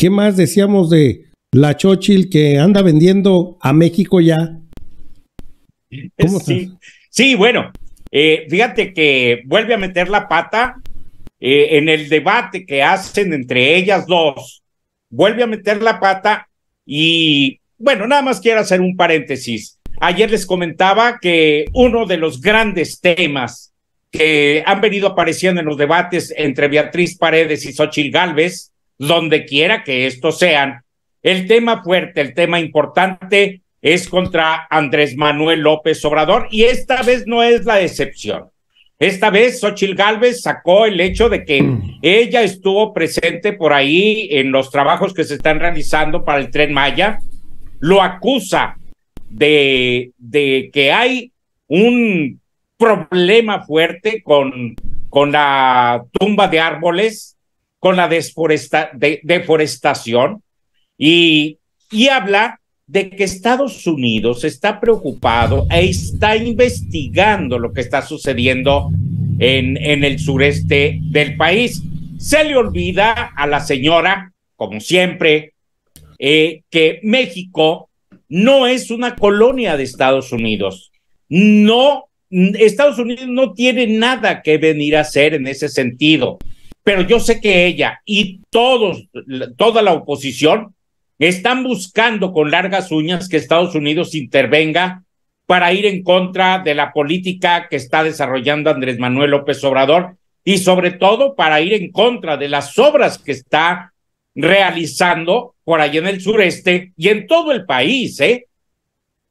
¿Qué más decíamos de la Chochil que anda vendiendo a México ya? sí. bueno, eh, fíjate que vuelve a meter la pata eh, en el debate que hacen entre ellas dos. Vuelve a meter la pata y, bueno, nada más quiero hacer un paréntesis. Ayer les comentaba que uno de los grandes temas que han venido apareciendo en los debates entre Beatriz Paredes y Xochitl Galvez donde quiera que estos sean. El tema fuerte, el tema importante es contra Andrés Manuel López Obrador y esta vez no es la excepción. Esta vez Xochil Gálvez sacó el hecho de que mm. ella estuvo presente por ahí en los trabajos que se están realizando para el tren Maya. Lo acusa de, de que hay un problema fuerte con, con la tumba de árboles con la deforestación y, y habla de que Estados Unidos está preocupado e está investigando lo que está sucediendo en, en el sureste del país. Se le olvida a la señora, como siempre, eh, que México no es una colonia de Estados Unidos. No, Estados Unidos no tiene nada que venir a hacer en ese sentido pero yo sé que ella y todos, toda la oposición están buscando con largas uñas que Estados Unidos intervenga para ir en contra de la política que está desarrollando Andrés Manuel López Obrador y sobre todo para ir en contra de las obras que está realizando por allá en el sureste y en todo el país, ¿eh?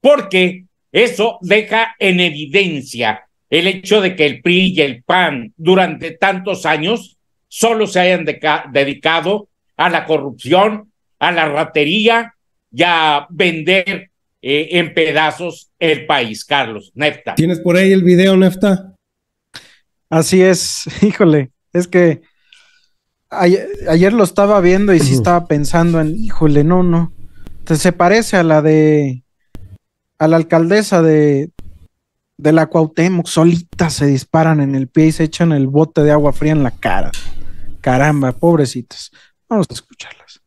Porque eso deja en evidencia el hecho de que el PRI y el PAN durante tantos años solo se hayan dedicado a la corrupción, a la ratería y a vender eh, en pedazos el país, Carlos, Nefta. ¿Tienes por ahí el video, Nefta? Así es, híjole, es que ayer, lo estaba viendo y sí estaba pensando en, híjole, no, no, se parece a la de, a la alcaldesa de, de la Cuauhtémoc, solita se disparan en el pie y se echan el bote de agua fría en la cara. Caramba, pobrecitas. Vamos a escucharlas.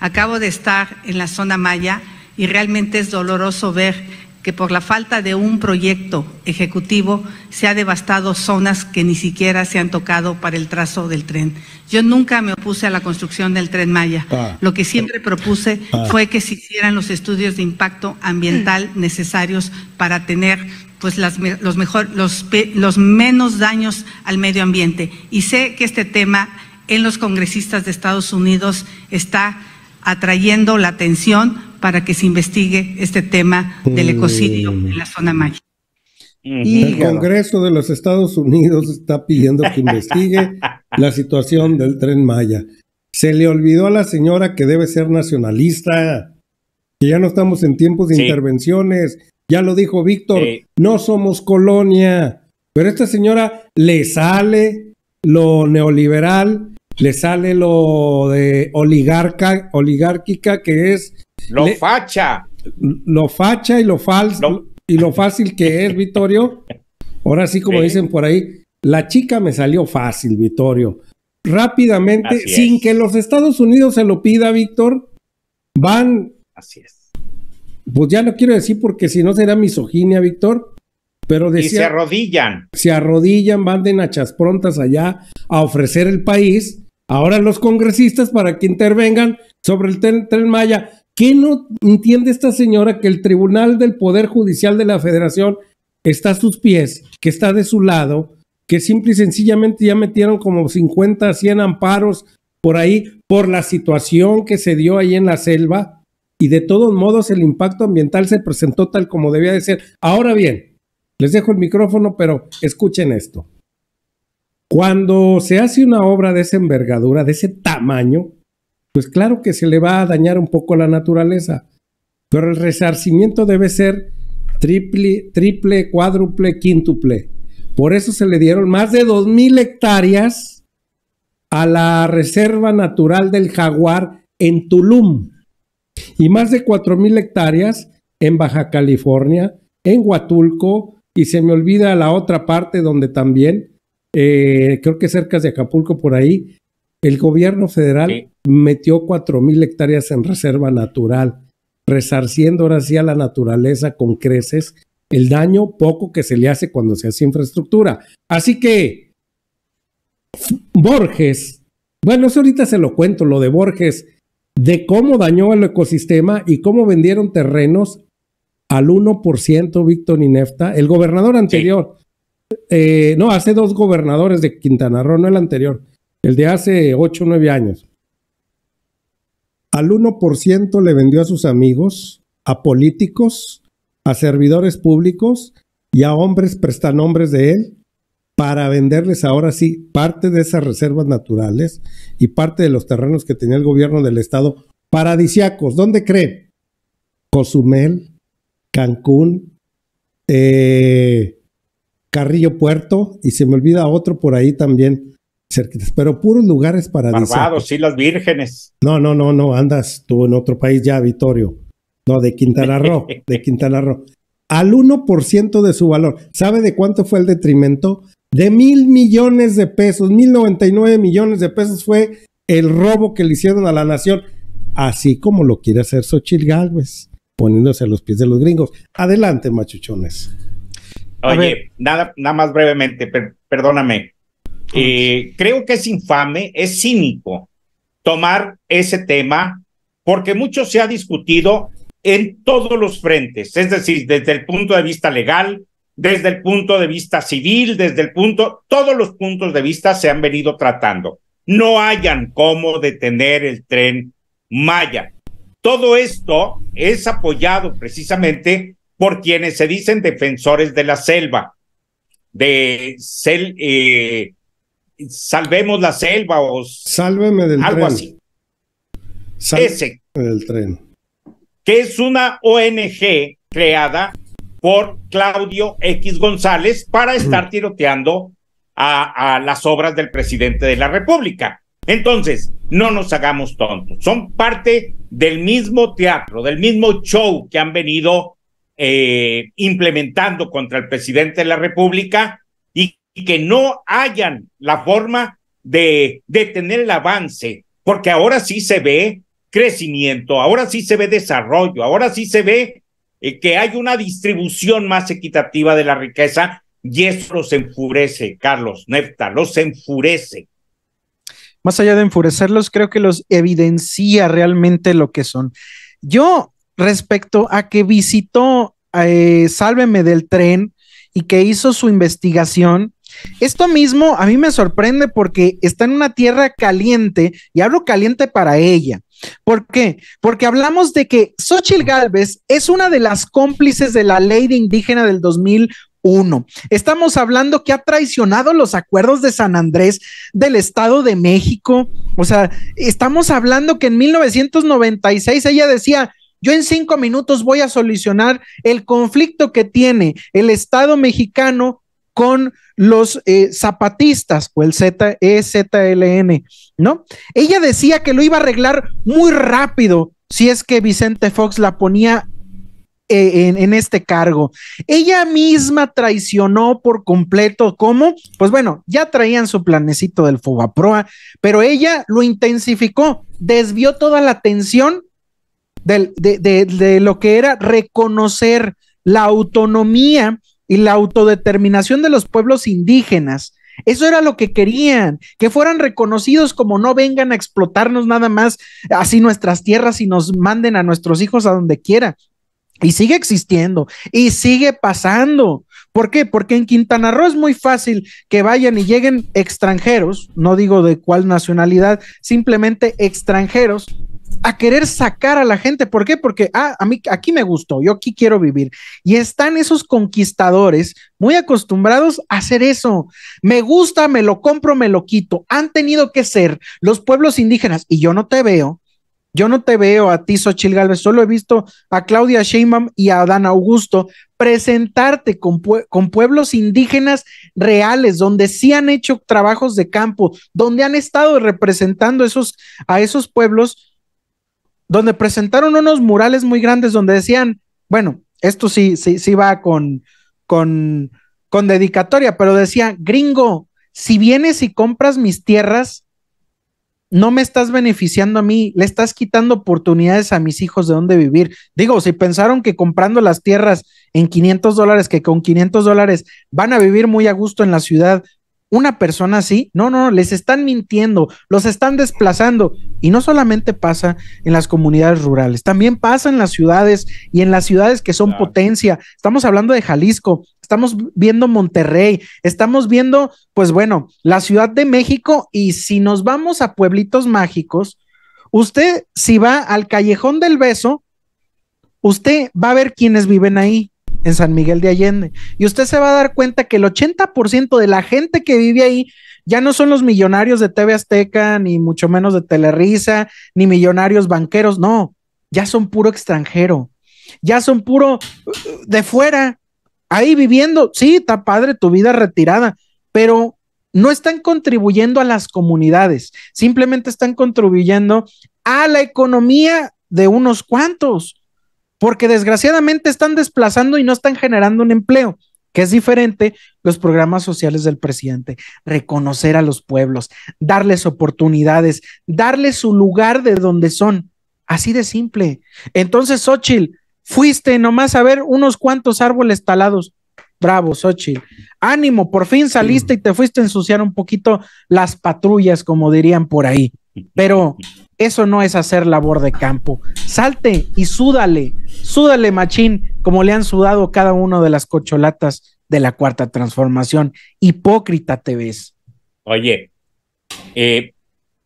Acabo de estar en la zona Maya y realmente es doloroso ver que por la falta de un proyecto ejecutivo se ha devastado zonas que ni siquiera se han tocado para el trazo del tren. Yo nunca me opuse a la construcción del tren Maya. Ah. Lo que siempre propuse ah. fue que se hicieran los estudios de impacto ambiental mm. necesarios para tener pues las, los, mejor, los, los menos daños al medio ambiente. Y sé que este tema en los congresistas de Estados Unidos está atrayendo la atención para que se investigue este tema del mm. ecocidio en la zona maya. Y el Congreso de los Estados Unidos está pidiendo que investigue la situación del tren Maya. Se le olvidó a la señora que debe ser nacionalista, que ya no estamos en tiempos de intervenciones. Ya lo dijo Víctor, no somos colonia. Pero esta señora le sale lo neoliberal, le sale lo de oligarca, oligárquica que es lo facha. Lo facha y lo falso. Y lo fácil que es, Vittorio. Ahora sí, como dicen por ahí, la chica me salió fácil, Vittorio. Rápidamente, sin que los Estados Unidos se lo pida, Víctor, van. Así es. Pues ya no quiero decir porque si no será misoginia, Víctor. Pero decía, y se arrodillan. Se arrodillan, van de nachas prontas allá a ofrecer el país. Ahora los congresistas para que intervengan sobre el tren Maya. ¿Qué no entiende esta señora que el Tribunal del Poder Judicial de la Federación está a sus pies, que está de su lado, que simple y sencillamente ya metieron como 50, 100 amparos por ahí por la situación que se dio ahí en la selva? Y de todos modos el impacto ambiental se presentó tal como debía de ser. Ahora bien, les dejo el micrófono, pero escuchen esto. Cuando se hace una obra de esa envergadura, de ese tamaño, pues claro que se le va a dañar un poco la naturaleza, pero el resarcimiento debe ser triple, triple, cuádruple, quíntuple. Por eso se le dieron más de 2.000 hectáreas a la Reserva Natural del Jaguar en Tulum y más de 4.000 hectáreas en Baja California, en Huatulco y se me olvida la otra parte donde también, eh, creo que cerca de Acapulco por ahí, el gobierno federal metió mil hectáreas en reserva natural, resarciendo ahora sí a la naturaleza con creces el daño poco que se le hace cuando se hace infraestructura. Así que, Borges, bueno, eso ahorita se lo cuento, lo de Borges, de cómo dañó el ecosistema y cómo vendieron terrenos al 1%, Víctor Nefta el gobernador anterior, eh, no, hace dos gobernadores de Quintana Roo, no el anterior, el de hace 8 o 9 años. Al 1% le vendió a sus amigos, a políticos, a servidores públicos y a hombres prestanombres de él para venderles ahora sí parte de esas reservas naturales y parte de los terrenos que tenía el gobierno del estado paradisiacos. ¿Dónde cree? Cozumel, Cancún, eh, Carrillo Puerto y se me olvida otro por ahí también cerquitas, pero puros lugares paradisados. Barbados, las Vírgenes. No, no, no, no, andas tú en otro país ya, Vitorio. No, de Quintana Roo, de Quintana Roo. Al 1% de su valor. ¿Sabe de cuánto fue el detrimento? De mil millones de pesos, mil noventa y nueve millones de pesos fue el robo que le hicieron a la nación, así como lo quiere hacer Xochitl Galvez, poniéndose a los pies de los gringos. Adelante, machuchones. Oye, nada, nada más brevemente, perdóname. Eh, creo que es infame, es cínico tomar ese tema porque mucho se ha discutido en todos los frentes, es decir, desde el punto de vista legal, desde el punto de vista civil, desde el punto, todos los puntos de vista se han venido tratando. No hayan cómo detener el tren Maya. Todo esto es apoyado precisamente por quienes se dicen defensores de la selva, de, cel, eh, Salvemos la selva o Sálveme algo así. Ese. tren. Que es una ONG creada por Claudio X González para estar tiroteando a, las obras del presidente de la República. Entonces, no nos hagamos tontos. Son parte del mismo teatro, del mismo show que han venido eh, implementando contra el presidente de la República y que no hayan la forma de detener el avance, porque ahora sí se ve crecimiento, ahora sí se ve desarrollo, ahora sí se ve eh, que hay una distribución más equitativa de la riqueza y eso los enfurece, Carlos Nefta, los enfurece. Más allá de enfurecerlos, creo que los evidencia realmente lo que son. Yo, respecto a que visitó eh, Sálveme del tren y que hizo su investigación, esto mismo a mí me sorprende porque está en una tierra caliente y hablo caliente para ella. ¿Por qué? Porque hablamos de que Xochitl Galvez es una de las cómplices de la ley de indígena del 2001. Estamos hablando que ha traicionado los acuerdos de San Andrés del Estado de México. O sea, estamos hablando que en 1996 ella decía, yo en cinco minutos voy a solucionar el conflicto que tiene el Estado mexicano con los eh, zapatistas o el ZLN e, ¿no? Ella decía que lo iba a arreglar muy rápido si es que Vicente Fox la ponía eh, en, este cargo. Ella misma traicionó por completo, ¿cómo? Pues bueno, ya traían su planecito del Fobaproa, pero ella lo intensificó, desvió toda la atención del, de lo que era reconocer la autonomía y la autodeterminación de los pueblos indígenas. Eso era lo que querían, que fueran reconocidos como no vengan a explotarnos nada más así nuestras tierras y nos manden a nuestros hijos a donde quiera. Y sigue existiendo y sigue pasando. ¿Por qué? Porque en Quintana Roo es muy fácil que vayan y lleguen extranjeros, no digo de cuál nacionalidad, simplemente extranjeros a querer sacar a la gente. ¿Por qué? Porque ah, a mí aquí me gustó, yo aquí quiero vivir. Y están esos conquistadores muy acostumbrados a hacer eso. Me gusta, me lo compro, me lo quito. Han tenido que ser los pueblos indígenas y yo no te veo. Yo no te veo a ti, Xochil Galvez, solo he visto a Claudia Sheinbaum y a Adán Augusto presentarte con, pueblos indígenas reales, donde sí han hecho trabajos de campo, donde han estado representando esos, a esos pueblos donde presentaron unos murales muy grandes donde decían, bueno, esto sí, sí, sí va con, con, con dedicatoria, pero decía, gringo, si vienes y compras mis tierras, no me estás beneficiando a mí, le estás quitando oportunidades a mis hijos de dónde vivir. Digo, si pensaron que comprando las tierras en 500 dólares, que con 500 dólares van a vivir muy a gusto en la ciudad una persona así, no, no, les están mintiendo, los están desplazando. Y no solamente pasa en las comunidades rurales, también pasa en las ciudades y en las ciudades que son potencia. Estamos hablando de Jalisco, estamos viendo Monterrey, estamos viendo, pues bueno, la Ciudad de México y si nos vamos a pueblitos mágicos, usted si va al callejón del beso, usted va a ver quiénes viven ahí en San Miguel de Allende. Y usted se va a dar cuenta que el 80% de la gente que vive ahí ya no son los millonarios de TV Azteca, ni mucho menos de Telerisa, ni millonarios banqueros, no, ya son puro extranjero, ya son puro uh, de fuera, ahí viviendo. Sí, está padre tu vida retirada, pero no están contribuyendo a las comunidades, simplemente están contribuyendo a la economía de unos cuantos porque desgraciadamente están desplazando y no están generando un empleo, que es diferente los programas sociales del presidente, reconocer a los pueblos, darles oportunidades, darles su lugar de donde son, así de simple. Entonces, Xochitl, fuiste nomás a ver unos cuantos árboles talados. Bravo, Xochitl. Ánimo, por fin saliste y te fuiste a ensuciar un poquito las patrullas, como dirían por ahí. Pero eso no es hacer labor de campo. Salte y súdale, súdale machín, como le han sudado cada uno de las cocholatas de la cuarta transformación. Hipócrita te ves. Oye, eh,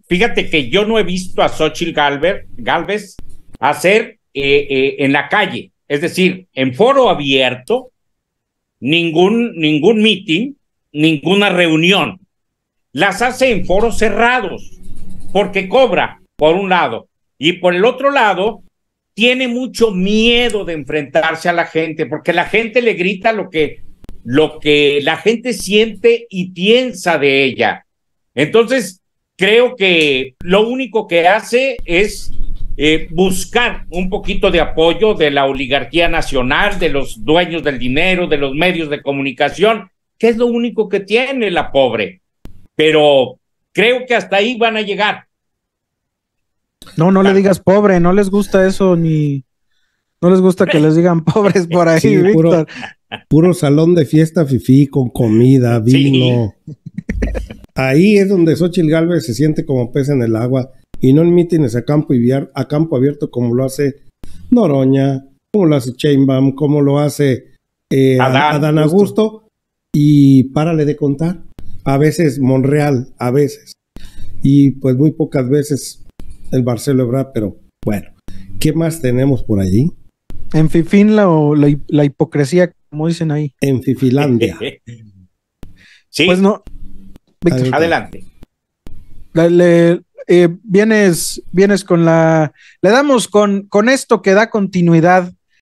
fíjate que yo no he visto a Xochitl Galvez, hacer eh, eh, en la calle, es decir, en foro abierto, ningún, ningún meeting, ninguna reunión. Las hace en foros cerrados porque cobra por un lado y por el otro lado tiene mucho miedo de enfrentarse a la gente porque la gente le grita lo que lo que la gente siente y piensa de ella. Entonces, creo que lo único que hace es eh, buscar un poquito de apoyo de la oligarquía nacional, de los dueños del dinero, de los medios de comunicación, que es lo único que tiene la pobre. Pero Creo que hasta ahí van a llegar. No, no le digas pobre, no les gusta eso ni... No les gusta que les digan pobres por ahí, Puro, salón de fiesta fifí con comida, vino. Ahí es donde Xochitl Galvez se siente como pez en el agua y no en ese a campo, y a campo abierto como lo hace Noroña, como lo hace como lo hace eh, Adán, Augusto. Y párale de contar a veces Monreal, a veces, y pues muy pocas veces el Barcelo Ebrard, pero bueno, ¿qué más tenemos por allí? En FIFIN la, la, hipocresía, como dicen ahí. En Fifilandia. sí. Pues no. Víctor, Adelante. Eh, vienes, vienes con la. Le damos con, con esto que da continuidad